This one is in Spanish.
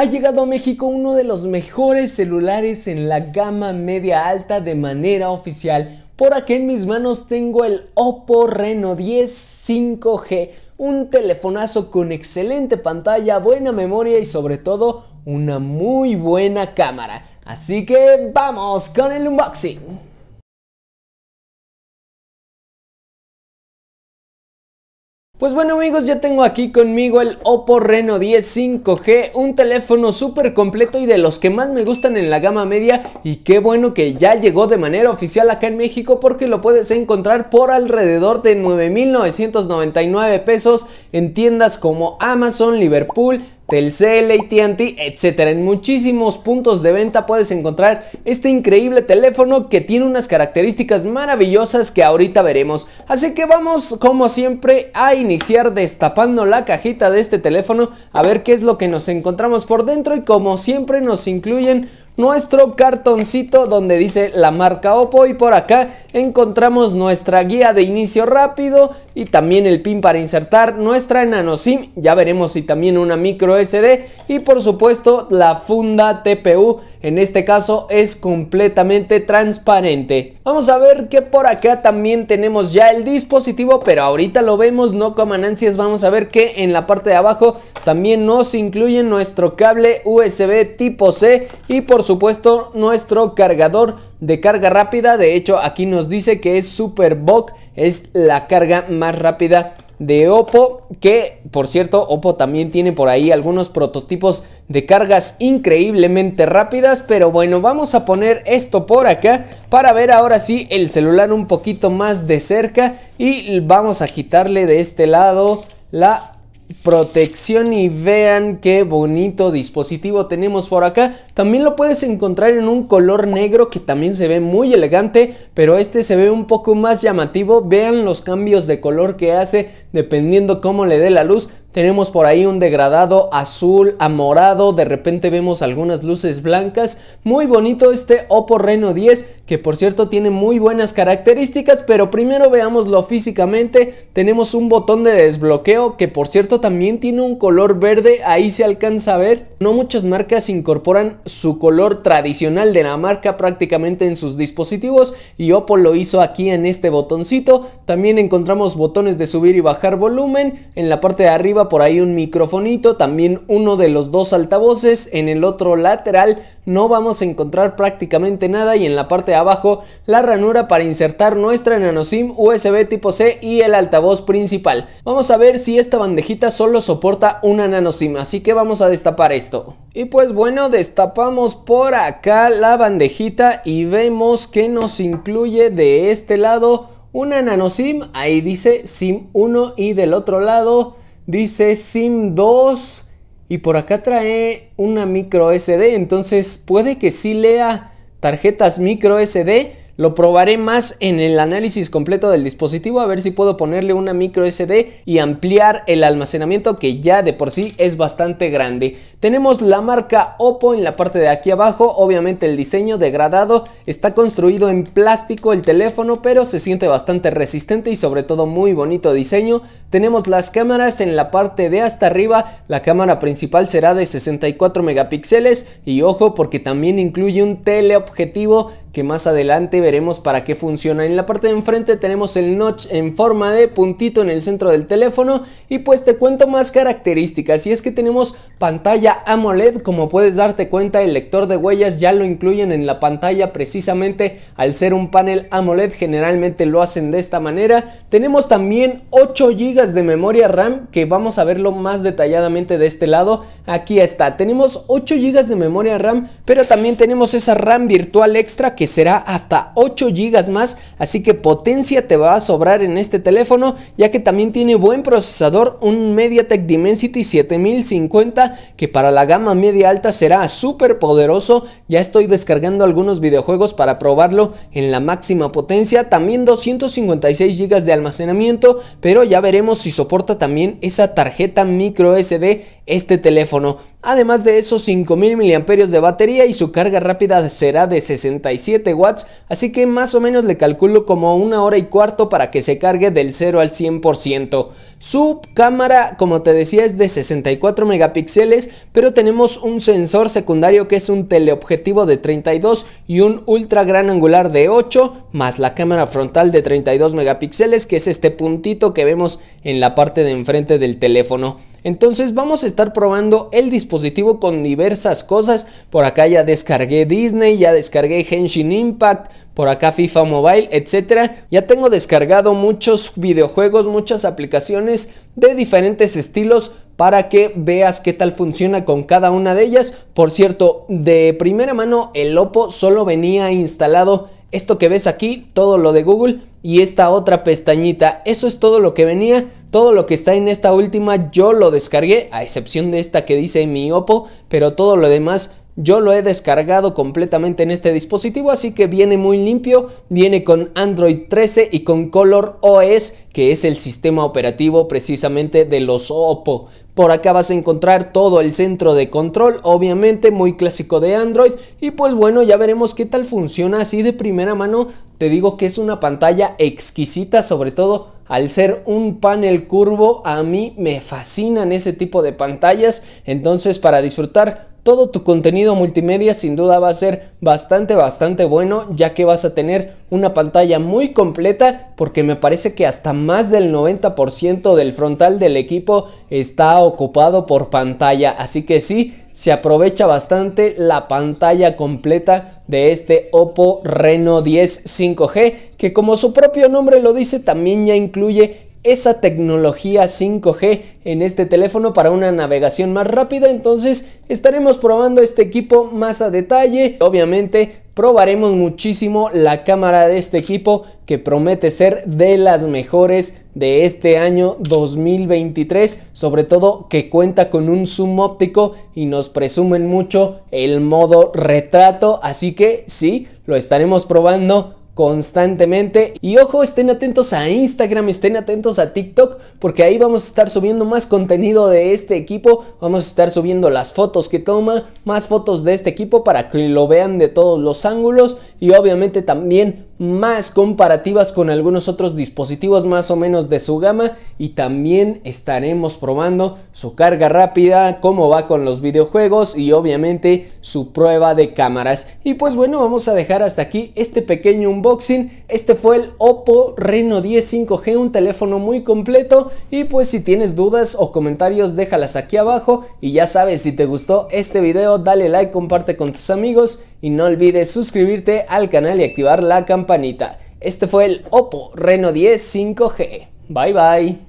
Ha llegado a México uno de los mejores celulares en la gama media alta de manera oficial. Por aquí en mis manos tengo el Oppo Reno 10 5G, un telefonazo con excelente pantalla, buena memoria y sobre todo una muy buena cámara. Así que vamos con el unboxing. Pues bueno amigos, ya tengo aquí conmigo el Oppo Reno 10 5G, un teléfono súper completo y de los que más me gustan en la gama media y qué bueno que ya llegó de manera oficial acá en México porque lo puedes encontrar por alrededor de 9.999 pesos en tiendas como Amazon, Liverpool, Telcel, ATT, etcétera. En muchísimos puntos de venta puedes encontrar este increíble teléfono que tiene unas características maravillosas que ahorita veremos. Así que vamos, como siempre, a iniciar destapando la cajita de este teléfono a ver qué es lo que nos encontramos por dentro y como siempre nos incluyen nuestro cartoncito donde dice la marca Oppo y por acá encontramos nuestra guía de inicio rápido y también el pin para insertar nuestra nano SIM, ya veremos si también una micro SD y por supuesto la funda TPU, en este caso es completamente transparente. Vamos a ver que por acá también tenemos ya el dispositivo, pero ahorita lo vemos, no coman ansias, vamos a ver que en la parte de abajo también nos incluyen nuestro cable USB tipo C y por supuesto nuestro cargador de carga rápida. De hecho aquí nos dice que es superbock es la carga más rápida de Oppo, que por cierto, Oppo también tiene por ahí algunos prototipos de cargas increíblemente rápidas, pero bueno, vamos a poner esto por acá para ver ahora sí el celular un poquito más de cerca y vamos a quitarle de este lado la protección y vean qué bonito dispositivo tenemos por acá. También lo puedes encontrar en un color negro que también se ve muy elegante, pero este se ve un poco más llamativo. Vean los cambios de color que hace dependiendo cómo le dé la luz. Tenemos por ahí un degradado azul a morado, de repente vemos algunas luces blancas. Muy bonito este Oppo Reno 10, que por cierto tiene muy buenas características, pero primero veámoslo físicamente. Tenemos un botón de desbloqueo que por cierto también tiene un color verde, ahí se alcanza a ver. No muchas marcas incorporan su color tradicional de la marca prácticamente en sus dispositivos y Oppo lo hizo aquí en este botoncito. También encontramos botones de subir y bajar volumen. En la parte de arriba por ahí un microfonito, también uno de los dos altavoces, en el otro lateral no vamos a encontrar prácticamente nada y en la parte de abajo la ranura para insertar nuestra nanosim USB tipo C y el altavoz principal. Vamos a ver si esta bandejita solo soporta una nanosim, así que vamos a destapar esto. Y pues bueno, destapamos por acá la bandejita y vemos que nos incluye de este lado una nano SIM, ahí dice SIM 1 y del otro lado dice SIM 2 y por acá trae una micro SD, entonces puede que sí lea tarjetas micro SD, lo probaré más en el análisis completo del dispositivo a ver si puedo ponerle una micro SD y ampliar el almacenamiento que ya de por sí es bastante grande. Tenemos la marca Oppo en la parte de aquí abajo, obviamente el diseño degradado está construido en plástico el teléfono pero se siente bastante resistente y sobre todo muy bonito diseño. Tenemos las cámaras en la parte de hasta arriba, la cámara principal será de 64 megapíxeles y ojo porque también incluye un teleobjetivo que más adelante veremos para qué funciona. En la parte de enfrente tenemos el notch en forma de puntito en el centro del teléfono y pues te cuento más características y es que tenemos pantalla AMOLED como puedes darte cuenta el lector de huellas ya lo incluyen en la pantalla precisamente al ser un panel AMOLED generalmente lo hacen de esta manera. Tenemos también 8 GB de memoria RAM que vamos a verlo más detalladamente de este lado. Aquí está, tenemos 8 GB de memoria RAM pero también tenemos esa RAM virtual extra que será hasta 8 GB más, así que potencia te va a sobrar en este teléfono, ya que también tiene buen procesador, un MediaTek Dimensity 7050, que para la gama media alta será súper poderoso, ya estoy descargando algunos videojuegos para probarlo en la máxima potencia, también 256 GB de almacenamiento, pero ya veremos si soporta también esa tarjeta micro SD este teléfono además de esos 5000 mAh de batería y su carga rápida será de 67 watts, así que más o menos le calculo como una hora y cuarto para que se cargue del 0 al 100%. Su cámara, como te decía, es de 64 megapíxeles, pero tenemos un sensor secundario que es un teleobjetivo de 32 y un ultra gran angular de 8, más la cámara frontal de 32 megapíxeles, que es este puntito que vemos en la parte de enfrente del teléfono. Entonces vamos a estar probando el dispositivo con diversas cosas. Por acá ya descargué Disney, ya descargué Henshin Impact, por acá FIFA Mobile, etc. Ya tengo descargado muchos videojuegos, muchas aplicaciones de diferentes estilos para que veas qué tal funciona con cada una de ellas. Por cierto, de primera mano el Oppo solo venía instalado esto que ves aquí, todo lo de Google y esta otra pestañita. Eso es todo lo que venía. Todo lo que está en esta última yo lo descargué, a excepción de esta que dice mi Oppo, pero todo lo demás yo lo he descargado completamente en este dispositivo, así que viene muy limpio, viene con Android 13 y con Color OS, que es el sistema operativo precisamente de los Oppo. Por acá vas a encontrar todo el centro de control, obviamente muy clásico de Android. Y pues bueno, ya veremos qué tal funciona así de primera mano. Te digo que es una pantalla exquisita, sobre todo al ser un panel curvo. A mí me fascinan ese tipo de pantallas. Entonces para disfrutar todo tu contenido multimedia sin duda va a ser bastante, bastante bueno, ya que vas a tener una pantalla muy completa, porque me parece que hasta más del 90% del frontal del equipo está ocupado por pantalla, así que sí, se aprovecha bastante la pantalla completa de este Oppo Reno 10 5G, que como su propio nombre lo dice, también ya incluye esa tecnología 5G en este teléfono para una navegación más rápida. Entonces estaremos probando este equipo más a detalle. Obviamente probaremos muchísimo la cámara de este equipo que promete ser de las mejores de este año 2023, sobre todo que cuenta con un zoom óptico y nos presumen mucho el modo retrato, así que sí, lo estaremos probando constantemente. Y ojo, estén atentos a Instagram, estén atentos a TikTok, porque ahí vamos a estar subiendo más contenido de este equipo. Vamos a estar subiendo las fotos que toma, más fotos de este equipo para que lo vean de todos los ángulos. Y obviamente también más comparativas con algunos otros dispositivos más o menos de su gama y también estaremos probando su carga rápida, cómo va con los videojuegos y obviamente su prueba de cámaras. Y pues bueno, vamos a dejar hasta aquí este pequeño unboxing. Este fue el Oppo Reno 10 5G, un teléfono muy completo y pues si tienes dudas o comentarios déjalas aquí abajo y ya sabes si te gustó este video dale like, comparte con tus amigos y no olvides suscribirte al canal y activar la campanita. Este fue el Oppo Reno 10 5G. Bye bye.